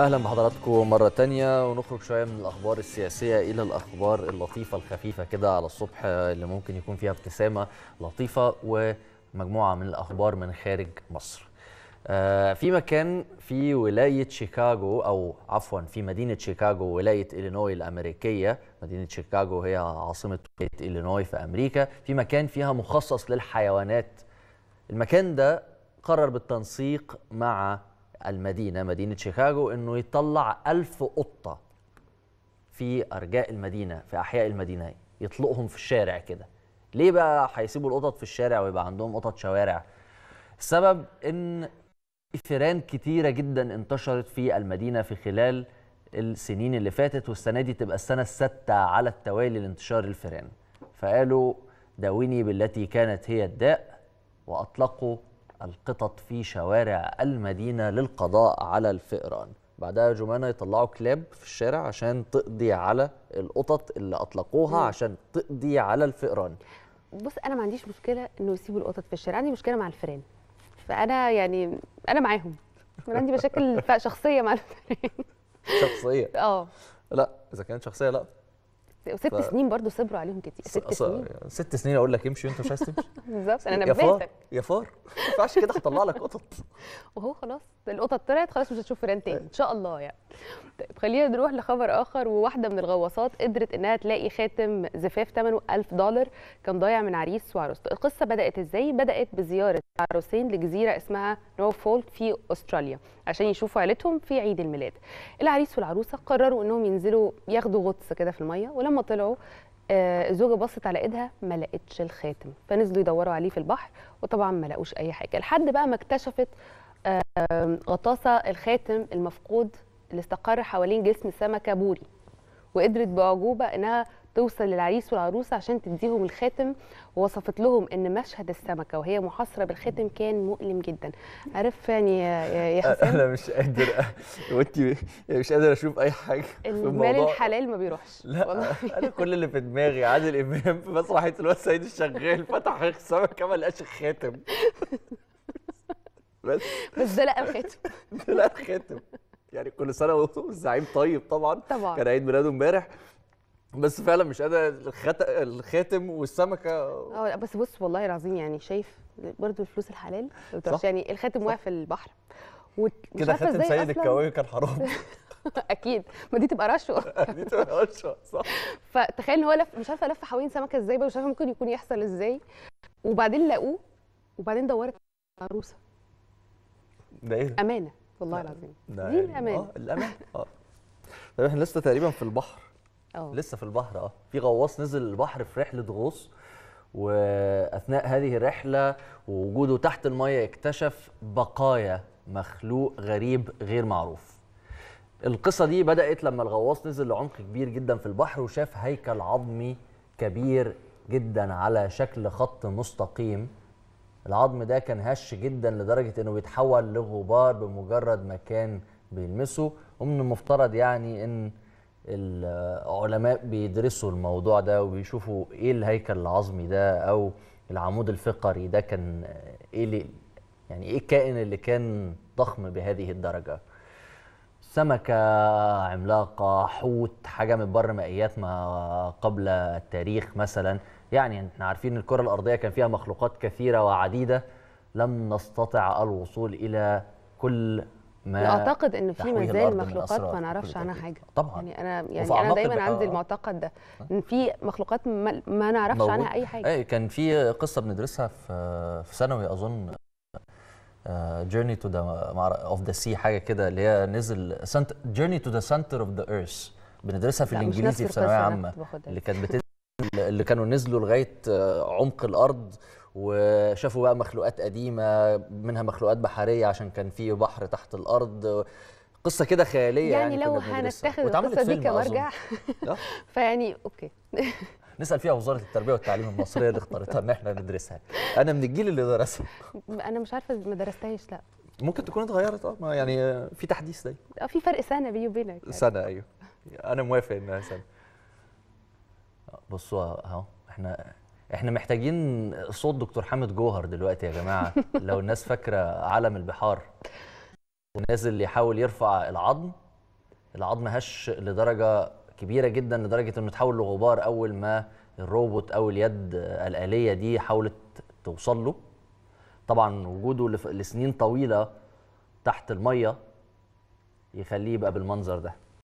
اهلا بحضراتكم مره تانية ونخرج شويه من الاخبار السياسيه الى الاخبار اللطيفه الخفيفه كده على الصبح اللي ممكن يكون فيها ابتسامه لطيفه ومجموعه من الاخبار من خارج مصر آه في مكان في ولايه شيكاغو او عفوا في مدينه شيكاغو ولايه الينوي الامريكيه مدينه شيكاغو هي عاصمه ولايه الينوي في امريكا في مكان فيها مخصص للحيوانات المكان ده قرر بالتنسيق مع المدينة مدينة شيكاغو أنه يطلع ألف قطة في أرجاء المدينة في أحياء المدينة يطلقهم في الشارع كده ليه بقى هيسيبوا القطط في الشارع ويبقى عندهم قطط شوارع السبب ان فيران كتيرة جدا انتشرت في المدينة في خلال السنين اللي فاتت والسنة دي تبقى السنة الستة على التوالي لانتشار الفيران فقالوا داويني بالتي كانت هي الداء وأطلقوا القطط في شوارع المدينة للقضاء على الفئران بعدها جمانة يطلعوا كلاب في الشارع عشان تقضي على القطط اللي أطلقوها عشان تقضي على الفئران بص أنا ما عنديش مشكلة إنه يسيبوا القطط في الشارع عندي مشكلة مع الفئران فأنا يعني أنا معاهم أنا عندي مشاكل شخصية مع الفئران شخصية؟ أه لا إذا كانت شخصية لا وست ف... سنين برضه صبروا عليهم كتير ست سنين ست سنين اقول لك امشي وانت مش عايز تمشي بالظبط انا نبهتك يا فار ما ينفعش كده هطلع لك قطط وهو خلاص القطط طلعت خلاص مش هتشوف فيران تاني ان شاء الله يعني طيب خلينا نروح لخبر اخر وواحده من الغواصات قدرت انها تلاقي خاتم زفاف ثمنه 1000 دولار كان ضايع من عريس وعروسته القصه بدات ازاي بدات بزياره عروسين لجزيره اسمها نورفولك في استراليا عشان يشوفوا عيلتهم في عيد الميلاد العريس والعروسه قرروا انهم ينزلوا ياخدوا غطس كده في الميه ولما لما طلعوا الزوجه آه، بصت على ايدها ما لقتش الخاتم فنزلوا يدوروا عليه في البحر وطبعا ما لقوش اي حاجه لحد بقى ما اكتشفت غطاسه الخاتم المفقود اللي استقر حوالين جسم سمكه بوري وقدرت باعجوبه انها توصل للعريس والعروسه عشان تديهم الخاتم ووصفت لهم ان مشهد السمكه وهي محاصره بالخاتم كان مؤلم جدا عارف يعني يا حسين انا مش قادر وانت مش قادر اشوف اي حاجه المال الحلال ما بيروحش لا والله. انا كل اللي في دماغي عادل امام في مسرحيه الواد سيد الشغال فتح السمكه ما لقاش الخاتم بس بس ده لقى الخاتم ده لقى الخاتم يعني كل سنه والزعيم طيب طبعا طبعا كان عيد ميلاده امبارح بس فعلا مش قادر الخت... الخاتم والسمكه اه بس بص والله العظيم يعني شايف برضو الفلوس الحلال يعني الخاتم واقف في البحر كده خاتم سيد الكاوي كان حرام اكيد ما دي تبقى رشوه دي تبقى رشوه صح فتخيل ان هو لف مش عارفه لف حوالين سمكه ازاي بقى مش عارفه ممكن يكون يحصل ازاي وبعدين لاقوه وبعدين دورت عروسه ده ايه امانه والله العظيم دي يعني، الامانه اه الامانه اه طب احنا لسه تقريبا في البحر أوه. لسه في البحر اه في غواص نزل البحر في رحله غوص واثناء هذه الرحله ووجوده تحت الميه اكتشف بقايا مخلوق غريب غير معروف القصه دي بدات لما الغواص نزل لعمق كبير جدا في البحر وشاف هيكل عظمي كبير جدا على شكل خط مستقيم العظم ده كان هش جدا لدرجه انه بيتحول لغبار بمجرد ما كان بيلمسه ومن المفترض يعني ان العلماء بيدرسوا الموضوع ده وبيشوفوا ايه الهيكل العظمي ده او العمود الفقري ده كان ايه اللي يعني ايه الكائن اللي كان ضخم بهذه الدرجه سمكة عملاقة حوت حاجة من بر مائيات ما قبل التاريخ مثلا يعني احنا عارفين الكرة الأرضية كان فيها مخلوقات كثيرة وعديدة لم نستطع الوصول إلى كل ما اعتقد ان في ما زال مخلوقات ما نعرفش عنها حاجه طبعا يعني انا يعني انا دايما عندي المعتقد ده ان في مخلوقات ما, ما نعرفش موجود. عنها اي حاجه ايه كان في قصه بندرسها في في ثانوي اظن جيرني تو ذا اوف ذا سي حاجه كده اللي هي نزل جيرني تو ذا سنتر اوف ذا ايرث بندرسها في الانجليزي في ثانويه عامه اللي كانت بتنزل اللي كانوا نزلوا لغايه عمق الارض وشافوا بقى مخلوقات قديمه منها مخلوقات بحريه عشان كان في بحر تحت الارض قصه كده خياليه يعني, يعني لو هنتخذ القصه دي كمرجع فيعني اوكي نسال فيها وزاره التربيه والتعليم المصريه اللي اختارتها ان احنا ندرسها انا من الجيل اللي درسها انا مش عارفه ما درستهاش لا ممكن تكون اتغيرت اه يعني في تحديث دايما اه في فرق سنه بيني وبينك يعني. سنه ايوه انا موافق انها سنه بصوا اهو احنا احنا محتاجين صوت دكتور حامد جوهر دلوقتي يا جماعه لو الناس فاكره علم البحار ونازل يحاول يرفع العظم العظم هش لدرجه كبيره جدا لدرجه انه تحول لغبار اول ما الروبوت او اليد الاليه دي حاولت توصل له طبعا وجوده لسنين طويله تحت الميه يخليه يبقى بالمنظر ده